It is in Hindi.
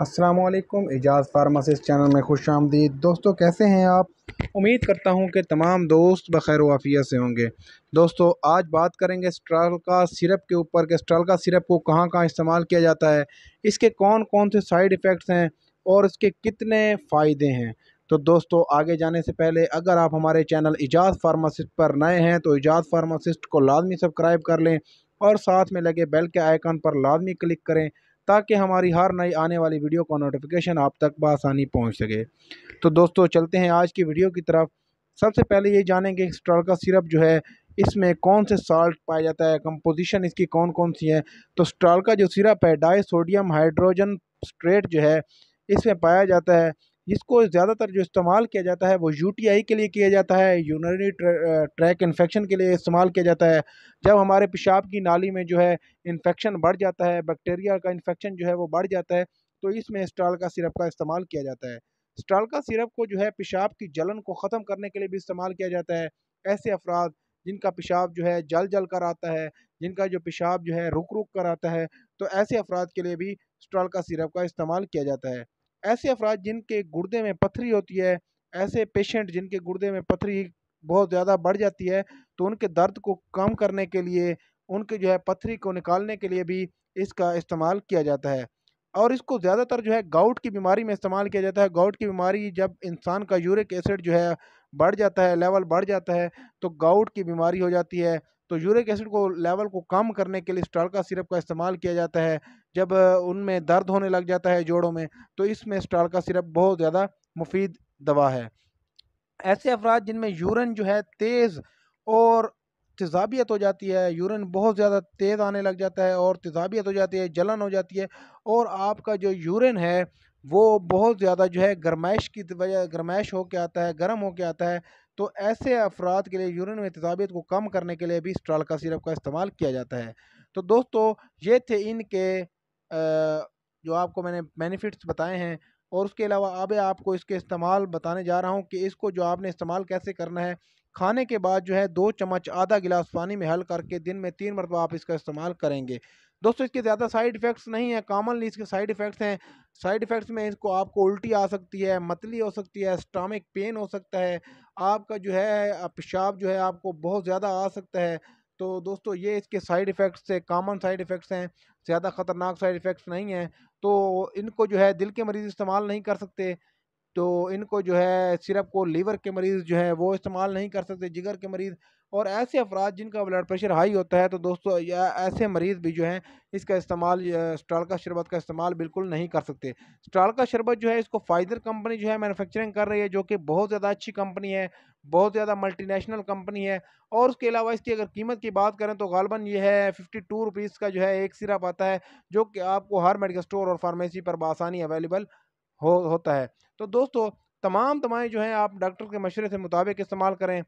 असलम एजाज़ फार्मासिस्ट चैनल में खुश आमदीद दोस्तों कैसे हैं आप उम्मीद करता हूं कि तमाम दोस्त बखैर वाफिया से होंगे दोस्तों आज बात करेंगे स्ट्रल का सिरप के ऊपर कि स्ट्रल का सिरप को कहां कहां इस्तेमाल किया जाता है इसके कौन कौन से साइड इफ़ेक्ट्स हैं और इसके कितने फ़ायदे हैं तो दोस्तों आगे जाने से पहले अगर आप हमारे चैनल एजाज़ फार्मासिस्ट पर नए हैं तो एजाज़ फार्मासिस्ट को लाजमी सब्सक्राइब कर लें और साथ में लगे बेल के आइकन पर लाजमी क्लिक करें ताकि हमारी हर नई आने वाली वीडियो का नोटिफिकेशन आप तक बसानी पहुँच सके तो दोस्तों चलते हैं आज की वीडियो की तरफ सबसे पहले ये जानेंगे स्ट्रॉल का सिरप जो है इसमें कौन से साल्ट पाया जाता है कंपोजिशन इसकी कौन कौन सी है तो स्ट्रॉल का जो सिरप है डाई सोडियम हाइड्रोजन स्ट्रेट जो है इसमें पाया जाता है जिसको ज़्यादातर जो इस्तेमाल किया जाता है वो यू के लिए किया जाता है यूनरी ट्रैक इन्फेक्शन के लिए इस्तेमाल किया जाता है जब हमारे पेशाब की नाली में जो है इन्फेक्शन बढ़ जाता है बैक्टीरिया का इन्फेक्शन जो है वो बढ़ जाता है तो इसमें स्टॉल का सिरप का इस्तेमाल किया जाता है स्टॉल का सिरप को जो है पेशाब की जलन को ख़त्म करने के लिए भी इस्तेमाल किया जाता है ऐसे अफराद जिनका पेशाब जो है जल जल कर आता है जिनका जो पेशाब जो है रुक रुक कर आता है तो ऐसे अफराद के लिए भी स्टॉल का सिरप का इस्तेमाल किया जाता है ऐसे अफराज जिनके गुर्दे में पथरी होती है ऐसे पेशेंट जिनके गुर्दे में पथरी बहुत ज़्यादा बढ़ जाती है तो उनके दर्द को कम करने के लिए उनके जो है पथरी को निकालने के लिए भी इसका इस्तेमाल किया जाता है और इसको ज़्यादातर जो है गाउट की बीमारी में इस्तेमाल किया जाता है गाउट की बीमारी जब इंसान का यूरिक एसिड जो है बढ़ जाता है लेवल बढ़ जाता है तो गाउट की बीमारी हो जाती है तो यूरिक एसिड को लेवल को कम करने के लिए स्टाल का सिरप का इस्तेमाल किया जाता है जब उनमें दर्द होने लग जाता है जोड़ों में तो इसमें स्टाल का सिरप बहुत ज़्यादा मुफीद दवा है ऐसे अफराद जिनमें यूरन जो है तेज़ और तेजाबियत हो जाती है यूरिन बहुत ज़्यादा तेज़ आने लग जाता है और तेजाबियत हो जाती है जलन हो जाती है और आपका जो यूरिन है वो बहुत ज़्यादा जो है गर्माइश की वजह गर्माइश होकर आता है गर्म होकर आता है तो ऐसे अफराद के लिए यूरिन में तजाबियत को कम करने के लिए भी स्ट्रॉल का सिरप का इस्तेमाल किया जाता है तो दोस्तों ये थे इनके जो आपको मैंने बेनिफिट्स बताए हैं और उसके अलावा अब आपको इसके इस्तेमाल बताने जा रहा हूँ कि इसको जो आपने इस्तेमाल कैसे करना है खाने के बाद जो है दो चम्मच आधा गिलास पानी में हल करके दिन में तीन मरतबा आप इसका इस्तेमाल करेंगे दोस्तों इसके ज़्यादा साइड इफ़ेक्ट्स नहीं है कॉमनली इसके साइड इफ़ेक्ट्स हैं साइड इफ़ेक्ट्स में इसको आपको उल्टी आ सकती है मतली हो सकती है स्टामिक पेन हो सकता है आपका जो है पेशाब जो है आपको बहुत ज़्यादा आ सकता है तो दोस्तों ये इसके साइड इफ़ेक्ट्स से कॉमन साइड इफ़ेक्ट्स हैं ज़्यादा ख़तरनाक साइड इफ़ेक्ट्स नहीं हैं तो इनको जो है दिल के मरीज़ इस्तेमाल नहीं कर सकते तो इनको जो है सिरप को लीवर के मरीज़ जो है वो इस्तेमाल नहीं कर सकते जिगर के मरीज़ और ऐसे अफराद जिनका ब्लड प्रेशर हाई होता है तो दोस्तों या ऐसे मरीज़ भी जो हैं इसका इस्तेमाल स्ट्रालका का शरबत का इस्तेमाल बिल्कुल नहीं कर सकते स्ट्रालका का शरबत जो है इसको फाइजर कंपनी जो है मैनुफेक्चरिंग कर रही है जो कि बहुत ज़्यादा अच्छी कंपनी है बहुत ज़्यादा मल्टीनेशनल कंपनी है और उसके अलावा इसकी अगर कीमत की बात करें तो गालबन ये है फिफ्टी टू रुपीज़ का जो है एक सिरप आता है जो कि आपको हर मेडिकल स्टोर और फार्मेसी पर बसानी अवेलेबल हो होता है तो दोस्तों तमाम दवाएँ जो हैं आप डॉक्टर के मशरे के मुताबिक इस्तेमाल करें